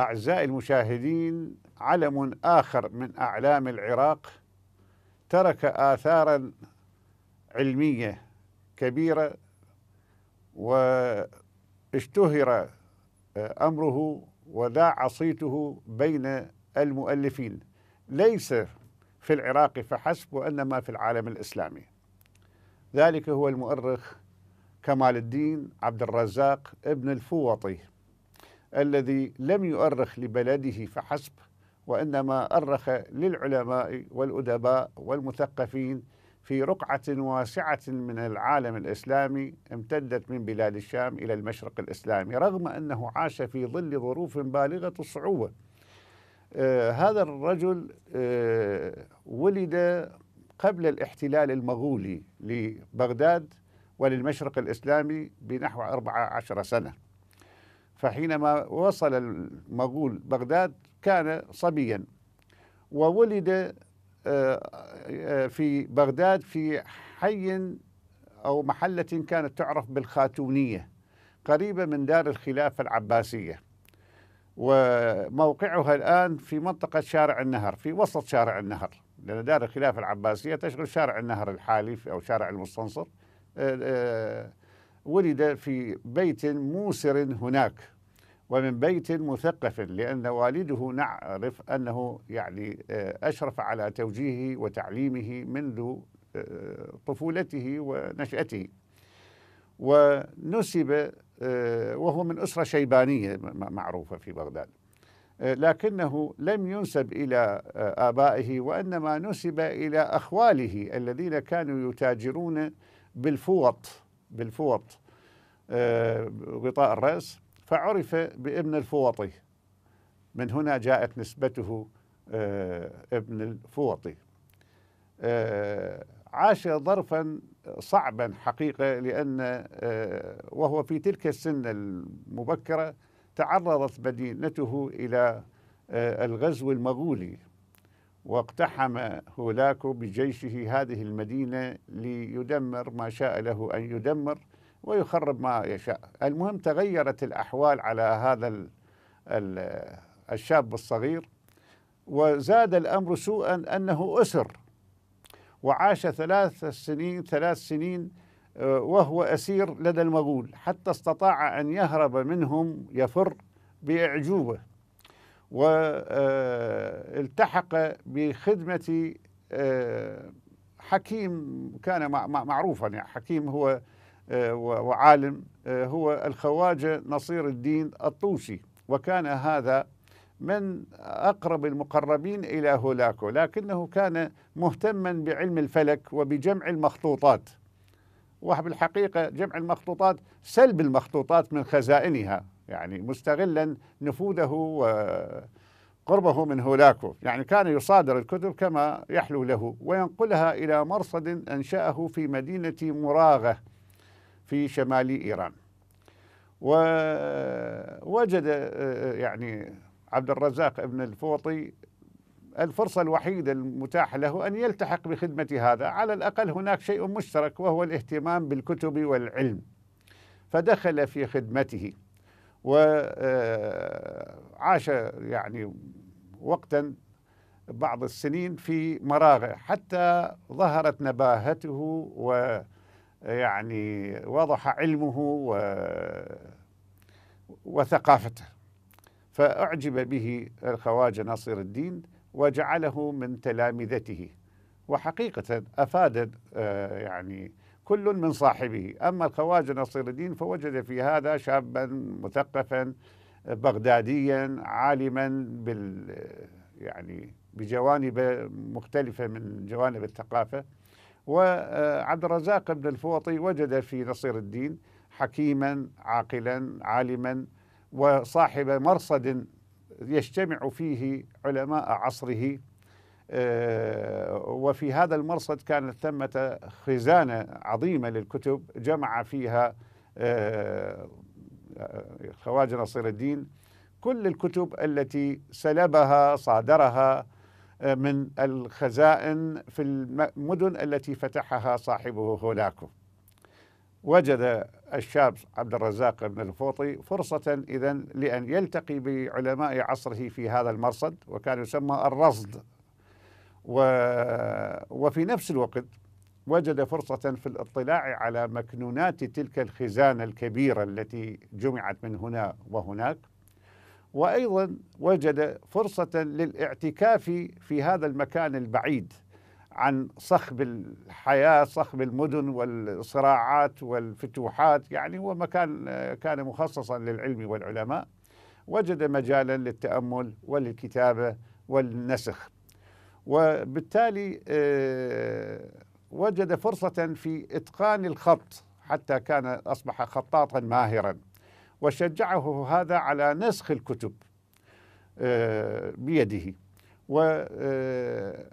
أعزائي المشاهدين علم آخر من أعلام العراق ترك آثارا علمية كبيرة واشتهر آه، أمره وذاع صيته بين المؤلفين ليس في العراق فحسب وإنما في العالم الإسلامي ذلك هو المؤرخ كمال الدين عبد الرزاق ابن الفوطي الذي لم يؤرخ لبلده فحسب وإنما أرخ للعلماء والأدباء والمثقفين في رقعة واسعة من العالم الإسلامي امتدت من بلاد الشام إلى المشرق الإسلامي رغم أنه عاش في ظل ظروف بالغة الصعوبة آه، هذا الرجل آه، ولد قبل الاحتلال المغولي لبغداد وللمشرق الإسلامي بنحو 14 سنة فحينما وصل المغول بغداد كان صبيا وولد آه، آه، في بغداد في حي أو محلة كانت تعرف بالخاتونية قريبة من دار الخلافة العباسية وموقعها الآن في منطقة شارع النهر في وسط شارع النهر لأن دار الخلافة العباسية تشغل شارع النهر الحالي أو شارع المستنصر آه، ولد في بيت موسر هناك ومن بيت مثقف لأن والده نعرف أنه يعني آه، أشرف على توجيهه وتعليمه منذ آه، طفولته ونشأته ونسب آه، وهو من أسرة شيبانية معروفة في بغداد لكنه لم ينسب إلى آبائه وإنما نسب إلى أخواله الذين كانوا يتاجرون بالفوط بالفوط آه، غطاء الرأس فعرف بابن الفوطي من هنا جاءت نسبته آه، ابن الفوطي آه، عاش ظرفا صعبا حقيقة لأن وهو في تلك السنة المبكرة تعرضت مدينته إلى الغزو المغولي واقتحم هولاكو بجيشه هذه المدينة ليدمر ما شاء له أن يدمر ويخرب ما يشاء المهم تغيرت الأحوال على هذا الشاب الصغير وزاد الأمر سوءا أنه أسر وعاش ثلاث سنين ثلاث سنين آه، وهو أسير لدى المغول حتى استطاع أن يهرب منهم يفر بإعجوبة والتحق بخدمة آه، حكيم كان معروفا يعني حكيم هو آه، وعالم آه، هو الخواجة نصير الدين الطوسي وكان هذا من أقرب المقربين إلى هولاكو لكنه كان مهتما بعلم الفلك وبجمع المخطوطات وبالحقيقة جمع المخطوطات سلب المخطوطات من خزائنها يعني مستغلا نفوذه وقربه من هولاكو يعني كان يصادر الكتب كما يحلو له وينقلها إلى مرصد أنشأه في مدينة مراغة في شمال إيران ووجد يعني عبد الرزاق ابن الفوطي الفرصة الوحيدة المتاحة له أن يلتحق بخدمة هذا على الأقل هناك شيء مشترك وهو الاهتمام بالكتب والعلم فدخل في خدمته وعاش آه، يعني وقتا بعض السنين في مراغه حتى ظهرت نباهته ويعني وضح علمه و وثقافته فأعجب به الخواجة ناصر الدين وجعله من تلامذته وحقيقة أفاد آه، يعني كل من صاحبه أما الخواجة نصير الدين فوجد في هذا شابا مثقفا بغداديا عالما بال يعني بجوانب مختلفة من جوانب الثقافة وعبد الرزاق بن الفوطي وجد في نصير الدين حكيما عاقلا عالما وصاحب مرصد يجتمع فيه علماء عصره آه، وفي هذا المرصد كانت ثمة خزانة عظيمة للكتب جمع فيها آه، آه، خواجة نصير الدين كل الكتب التي سلبها صادرها من الخزائن في المدن التي فتحها صاحبه هولاكو وجد الشاب عبد الرزاق بن الفوطي فرصة إذا لأن يلتقي بعلماء عصره في هذا المرصد وكان يسمى الرصد و وفي نفس الوقت وجد فرصة في الاطلاع على مكنونات تلك الخزانة الكبيرة التي جمعت من هنا وهناك وأيضا وجد فرصة للاعتكاف في هذا المكان البعيد عن صخب الحياة صخب المدن والصراعات والفتوحات يعني هو مكان كان مخصصا للعلم والعلماء وجد مجالا للتأمل وللكتابة والنسخ وبالتالي آه، وجد فرصة في إتقان الخط حتى كان أصبح خطاطا ماهرا وشجعه هذا على نسخ الكتب آه، بيده وكان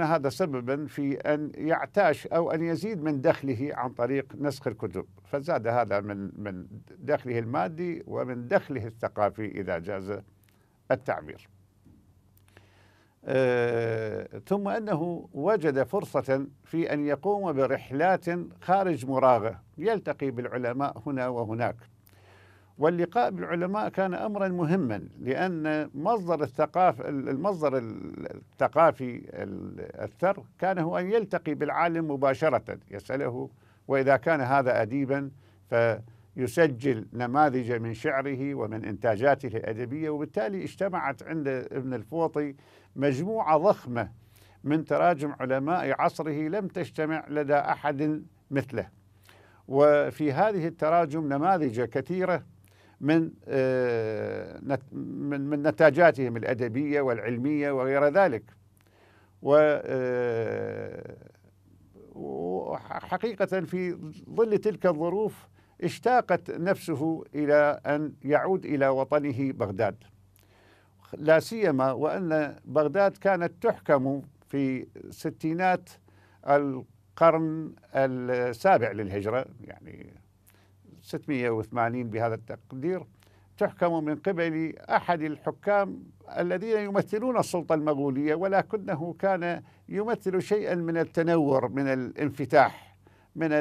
آه، هذا سببا في أن يعتاش أو أن يزيد من دخله عن طريق نسخ الكتب فزاد هذا من من دخله المادي ومن دخله الثقافي إذا جاز التعبير آه، ثم أنه وجد فرصة في أن يقوم برحلات خارج مراغة يلتقي بالعلماء هنا وهناك واللقاء بالعلماء كان امرا مهما لان مصدر الثقافه المصدر الثقافي الثر كان هو ان يلتقي بالعالم مباشره يساله واذا كان هذا اديبا ف يسجل نماذج من شعره ومن إنتاجاته الأدبية وبالتالي اجتمعت عند ابن الفوطي مجموعة ضخمة من تراجم علماء عصره لم تجتمع لدى أحد مثله وفي هذه التراجم نماذج كثيرة من آه، من نتاجاتهم الأدبية والعلمية وغير ذلك و آه، وحقيقة في ظل تلك الظروف اشتاقت نفسه إلى أن يعود إلى وطنه بغداد لا سيما وأن بغداد كانت تحكم في ستينات القرن السابع للهجرة يعني 680 بهذا التقدير تحكم من قبل أحد الحكام الذين يمثلون السلطة المغولية ولكنه كان يمثل شيئا من التنور من الانفتاح من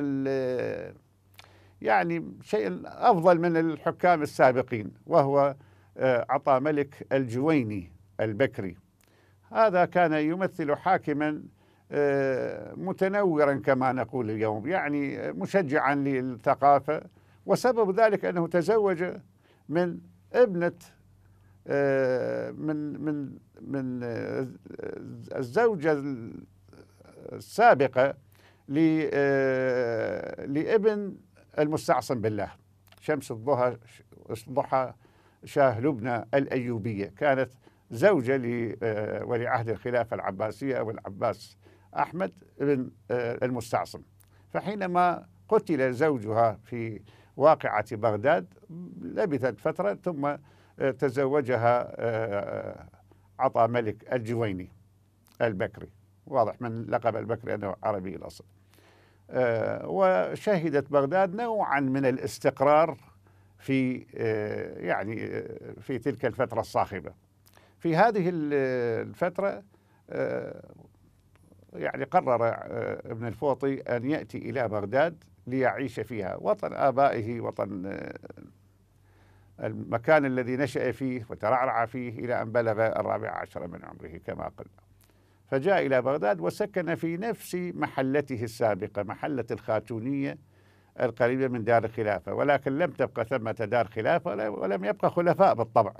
يعني شيء أفضل من الحكام السابقين وهو آه، عطا ملك الجويني البكري هذا كان يمثل حاكما آه، متنورا كما نقول اليوم يعني مشجعا للثقافة وسبب ذلك أنه تزوج من ابنة آه، من من من الزوجة السابقة لابن المستعصم بالله شمس الضحى الضحى شاه لبنى الأيوبية كانت زوجة لولي آه، عهد الخلافة العباسية والعباس أحمد بن آه، المستعصم فحينما قتل زوجها في واقعة بغداد لبثت فترة ثم آه، تزوجها عطا ملك الجويني البكري واضح من لقب البكري أنه عربي الأصل آه، وشهدت بغداد نوعا من الاستقرار في آه، يعني آه، في تلك الفترة الصاخبة في هذه الفترة يعني قرر ابن الفوطي أن يأتي إلى بغداد ليعيش فيها وطن آبائه وطن المكان الذي نشأ فيه وترعرع فيه إلى أن بلغ الرابع عشر من عمره كما قلنا فجاء إلى بغداد وسكن في نفس محلته السابقة محلة الخاتونية القريبة من دار الخلافة ولكن لم تبقى ثمة دار خلافة ولم يبقى خلفاء بالطبع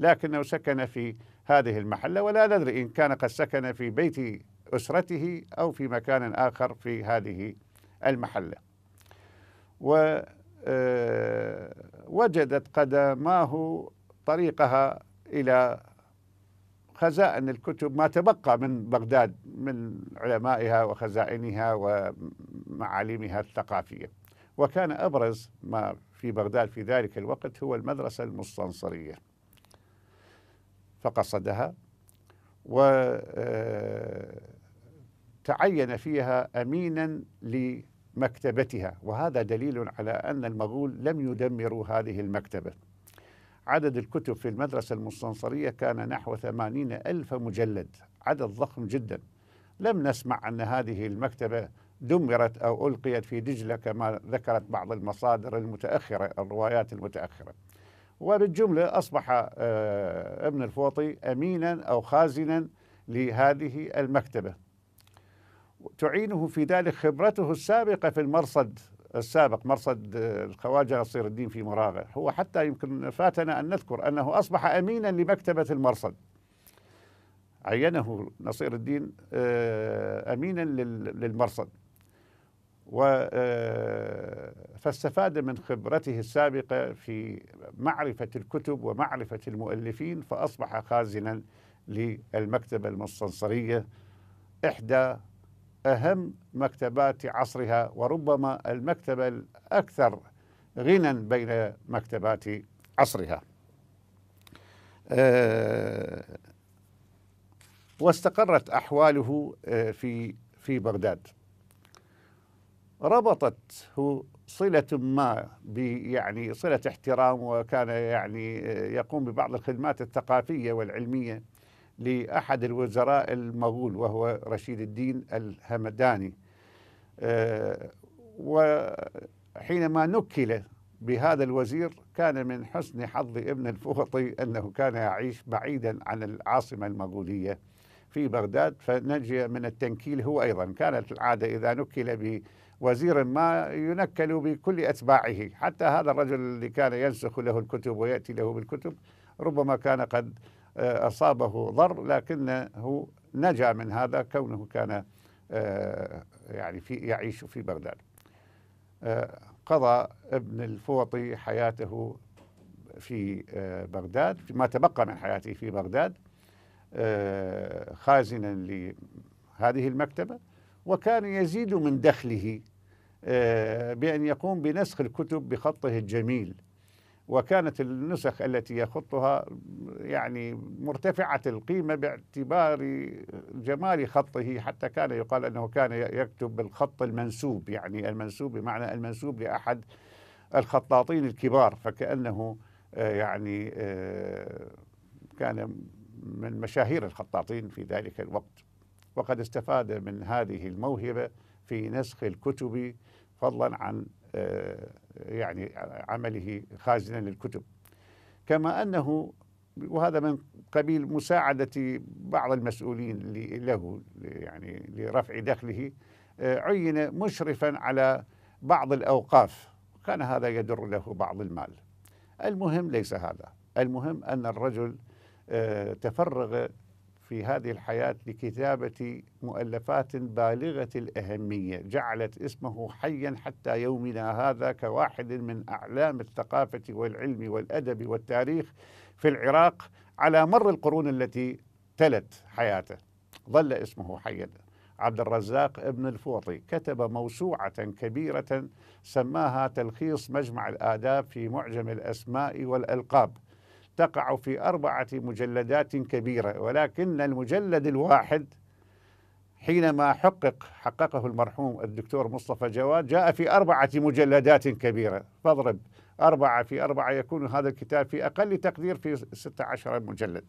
لكنه سكن في هذه المحلة ولا ندري إن كان قد سكن في بيت أسرته أو في مكان آخر في هذه المحلة ووجدت آه، قدماه طريقها إلى خزائن الكتب ما تبقى من بغداد من علمائها وخزائنها ومعالمها الثقافية وكان أبرز ما في بغداد في ذلك الوقت هو المدرسة المستنصرية فقصدها وتعين آه، فيها أمينا لمكتبتها وهذا دليل على أن المغول لم يدمروا هذه المكتبة عدد الكتب في المدرسة المستنصرية كان نحو ثمانين ألف مجلد عدد ضخم جدا لم نسمع أن هذه المكتبة دمرت أو ألقيت في دجلة كما ذكرت بعض المصادر المتأخرة الروايات المتأخرة وبالجملة أصبح آه، ابن الفوطي أمينا أو خازنا لهذه المكتبة تعينه في ذلك خبرته السابقة في المرصد السابق مرصد آه، الخواجة نصير الدين في مراغة هو حتى يمكن فاتنا أن نذكر أنه أصبح أمينا لمكتبة المرصد عينه نصير الدين آه، أمينا للمرصد آه، فاستفاد من خبرته السابقة في معرفة الكتب ومعرفة المؤلفين فأصبح خازنا للمكتبة المستنصرية إحدى أهم مكتبات عصرها وربما المكتبة الأكثر غنى بين مكتبات عصرها آه، واستقرت أحواله آه، في في بغداد ربطته صلة ما يعني صلة احترام وكان يعني آه، يقوم ببعض الخدمات الثقافية والعلمية لأحد الوزراء المغول وهو رشيد الدين الهمداني آه، وحينما نكل بهذا الوزير كان من حسن حظ ابن الفوطي أنه كان يعيش بعيدا عن العاصمة المغولية في بغداد فنجي من التنكيل هو أيضا كانت العادة إذا نكل بوزير ما ينكل بكل أتباعه حتى هذا الرجل اللي كان ينسخ له الكتب ويأتي له بالكتب ربما كان قد آه، أصابه ضر لكنه نجا من هذا كونه كان آه، يعني في يعيش في بغداد آه، قضى ابن الفوطي حياته في بغداد فيما تبقى من حياته في بغداد خازنا لهذه المكتبة وكان يزيد من دخله بأن يقوم بنسخ الكتب بخطه الجميل وكانت النسخ التي يخطها يعني مرتفعة القيمة باعتبار جمال خطه حتى كان يقال أنه كان يكتب بالخط المنسوب يعني المنسوب بمعنى المنسوب لأحد الخطاطين الكبار فكأنه آه، يعني آه، كان من مشاهير الخطاطين في ذلك الوقت وقد استفاد من هذه الموهبة في نسخ الكتب فضلا عن آه، يعني عمله خازنا للكتب كما أنه وهذا من قبيل مساعدة بعض المسؤولين له يعني لرفع دخله آه، عين مشرفا على بعض الأوقاف كان هذا يدر له بعض المال المهم ليس هذا المهم أن الرجل آه، تفرغ في هذه الحياة لكتابة مؤلفات بالغة الأهمية جعلت اسمه حيا حتى يومنا هذا كواحد من أعلام الثقافة والعلم والأدب والتاريخ في العراق على مر القرون التي تلت حياته ظل اسمه حيا عبد الرزاق ابن الفوطي كتب موسوعة كبيرة سماها تلخيص مجمع الآداب في معجم الأسماء والألقاب تقع في أربعة مجلدات كبيرة ولكن المجلد الواحد حينما حقق حققه المرحوم الدكتور مصطفى جواد جاء في أربعة مجلدات كبيرة فاضرب أربعة في أربعة يكون هذا الكتاب في أقل تقدير في 16 مجلد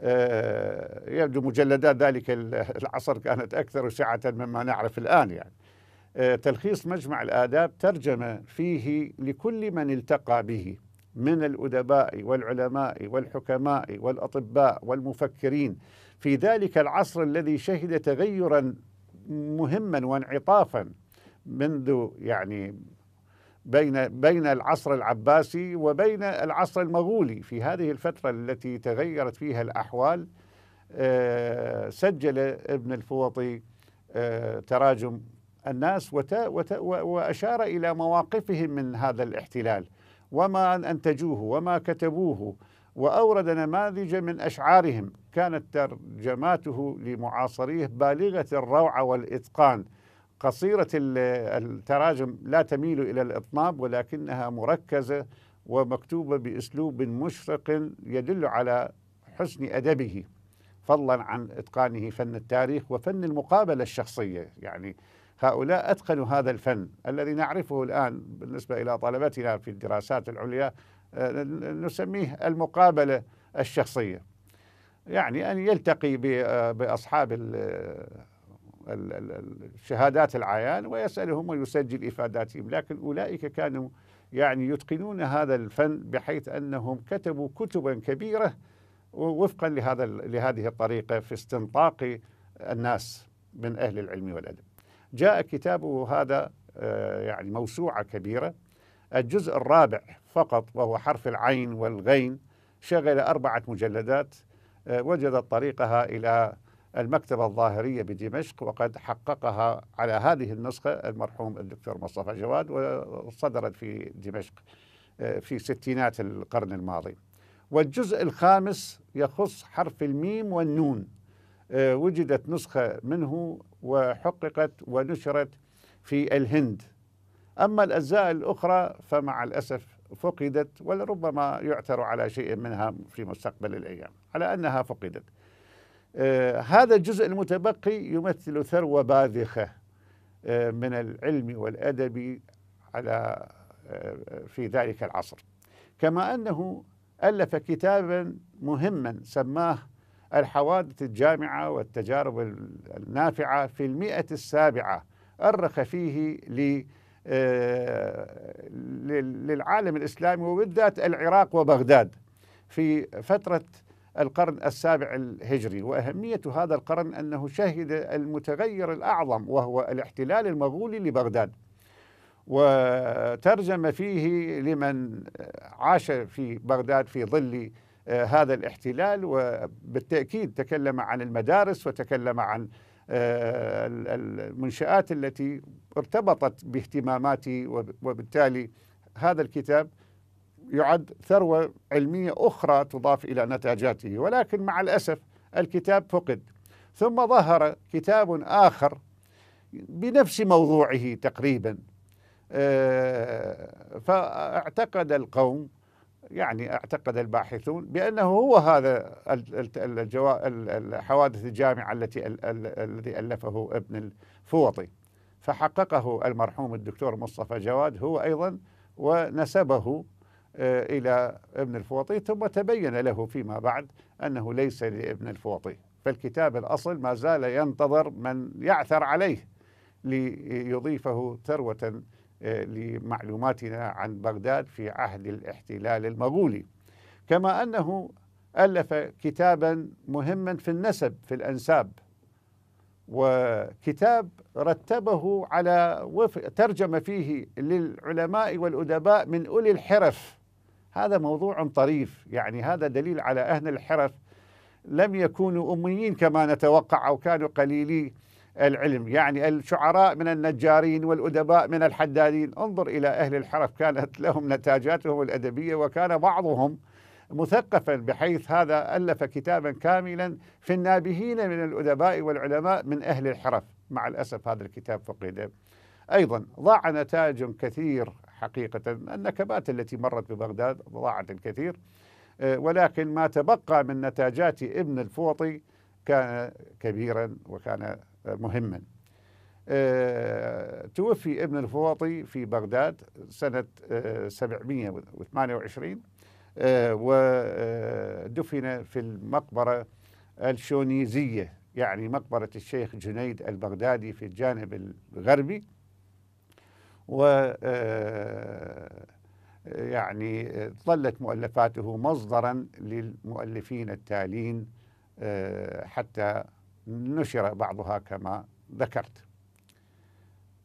آه، يبدو مجلدات ذلك العصر كانت أكثر سعة مما نعرف الآن يعني آه، تلخيص مجمع الآداب ترجمة فيه لكل من التقى به من الادباء والعلماء والحكماء والاطباء والمفكرين في ذلك العصر الذي شهد تغيرا مهما وانعطافا منذ يعني بين بين العصر العباسي وبين العصر المغولي في هذه الفتره التي تغيرت فيها الاحوال آه، سجل ابن الفوطي آه، تراجم الناس واشار الى مواقفهم من هذا الاحتلال وما أنتجوه وما كتبوه وأورد نماذج من أشعارهم كانت ترجماته لمعاصريه بالغة الروعة والإتقان قصيرة التراجم لا تميل إلى الإطناب ولكنها مركزة ومكتوبة بأسلوب مشرق يدل على حسن أدبه فضلا عن إتقانه فن التاريخ وفن المقابلة الشخصية يعني هؤلاء أتقنوا هذا الفن الذي نعرفه الآن بالنسبة إلى طلبتنا في الدراسات العليا آه، نسميه المقابلة الشخصية يعني أن يلتقي آه، بأصحاب الشهادات آه، العيان ويسألهم ويسجل إفاداتهم لكن أولئك كانوا يعني يتقنون هذا الفن بحيث أنهم كتبوا كتبا كبيرة وفقا لهذا لهذه الطريقة في استنطاق الناس من أهل العلم والأدب جاء كتابه هذا آه، يعني موسوعة كبيرة الجزء الرابع فقط وهو حرف العين والغين شغل أربعة مجلدات آه، وجدت طريقها إلى المكتبة الظاهرية بدمشق وقد حققها على هذه النسخة المرحوم الدكتور مصطفى جواد وصدرت في دمشق آه، في ستينات القرن الماضي والجزء الخامس يخص حرف الميم والنون وجدت نسخة منه وحققت ونشرت في الهند أما الأجزاء الأخرى فمع الأسف فقدت ولربما يعثر على شيء منها في مستقبل الأيام على أنها فقدت آه هذا الجزء المتبقي يمثل ثروة باذخة آه من العلم والأدب على آه، في ذلك العصر كما أنه ألف كتابا مهما سماه الحوادث الجامعة والتجارب النافعة في المئة السابعة أرخ فيه آه، للعالم الإسلامي وبالذات العراق وبغداد في فترة القرن السابع الهجري وأهمية هذا القرن أنه شهد المتغير الأعظم وهو الاحتلال المغولي لبغداد وترجم فيه لمن عاش في بغداد في ظل آه، هذا الاحتلال وبالتأكيد تكلم عن المدارس وتكلم عن آه، المنشآت التي ارتبطت باهتماماتي وبالتالي هذا الكتاب يعد ثروة علمية أخرى تضاف إلى نتاجاته ولكن مع الأسف الكتاب فقد ثم ظهر كتاب آخر بنفس موضوعه تقريبا آه، فاعتقد القوم يعني اعتقد الباحثون بانه هو هذا الحوادث الجامعه التي الذي الفه ابن الفوطي فحققه المرحوم الدكتور مصطفى جواد هو ايضا ونسبه آه، الى ابن الفوطي ثم تبين له فيما بعد انه ليس لابن الفوطي فالكتاب الاصل ما زال ينتظر من يعثر عليه ليضيفه ثروه آه، لمعلوماتنا عن بغداد في عهد الاحتلال المغولي كما أنه ألف كتابا مهما في النسب في الأنساب وكتاب رتبه على وفق ترجم فيه للعلماء والأدباء من أولي الحرف هذا موضوع طريف يعني هذا دليل على أهل الحرف لم يكونوا أميين كما نتوقع أو كانوا قليلي العلم يعني الشعراء من النجارين والأدباء من الحدادين انظر إلى أهل الحرف كانت لهم نتاجاتهم الأدبية وكان بعضهم مثقفا بحيث هذا ألف كتابا كاملا في النابهين من الأدباء والعلماء من أهل الحرف مع الأسف هذا الكتاب فقد أيضا ضاع نتاج كثير حقيقة النكبات التي مرت ببغداد ضاعت الكثير ولكن ما تبقى من نتاجات ابن الفوطي كان كبيرا وكان مهما آه، توفي ابن الفواطي في بغداد سنة 728 آه، ودفن آه، في المقبرة الشونيزية يعني مقبرة الشيخ جنيد البغدادي في الجانب الغربي و يعني ظلت مؤلفاته مصدرا للمؤلفين التالين حتى نشر بعضها كما ذكرت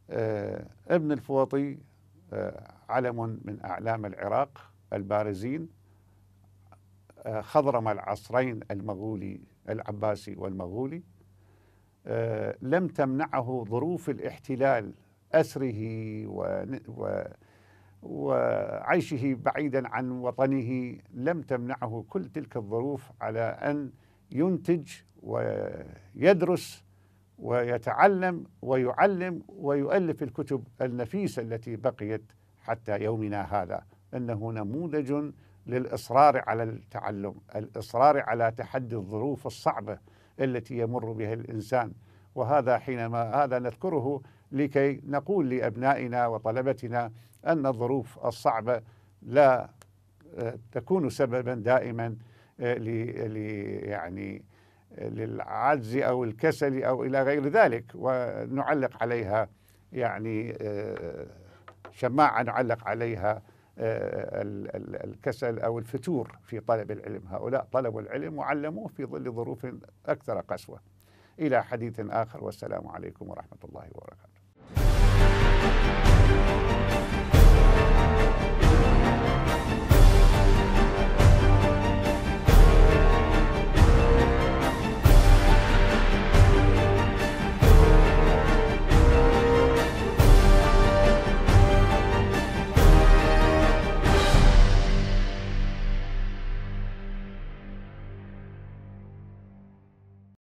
آه، ابن الفوطي آه، علم من أعلام العراق البارزين آه، خضرم العصرين المغولي العباسي والمغولي لم تمنعه ظروف الاحتلال أسره و, وعيشه بعيدا عن وطنه لم تمنعه كل تلك الظروف على أن ينتج ويدرس ويتعلم ويعلم ويؤلف الكتب النفيسة التي بقيت حتى يومنا هذا إنه نموذج للإصرار على التعلم الإصرار على تحدي الظروف الصعبة التي يمر بها الإنسان وهذا حينما هذا نذكره لكي نقول لأبنائنا وطلبتنا أن الظروف الصعبة لا آه، تكون سببا دائما يعني للعجز أو الكسل أو إلى غير ذلك ونعلق عليها يعني آه، شماعة نعلق عليها آه، الكسل أو الفتور في طلب العلم هؤلاء طلبوا العلم وعلموه في ظل ظروف أكثر قسوة إلى حديث آخر والسلام عليكم ورحمة الله وبركاته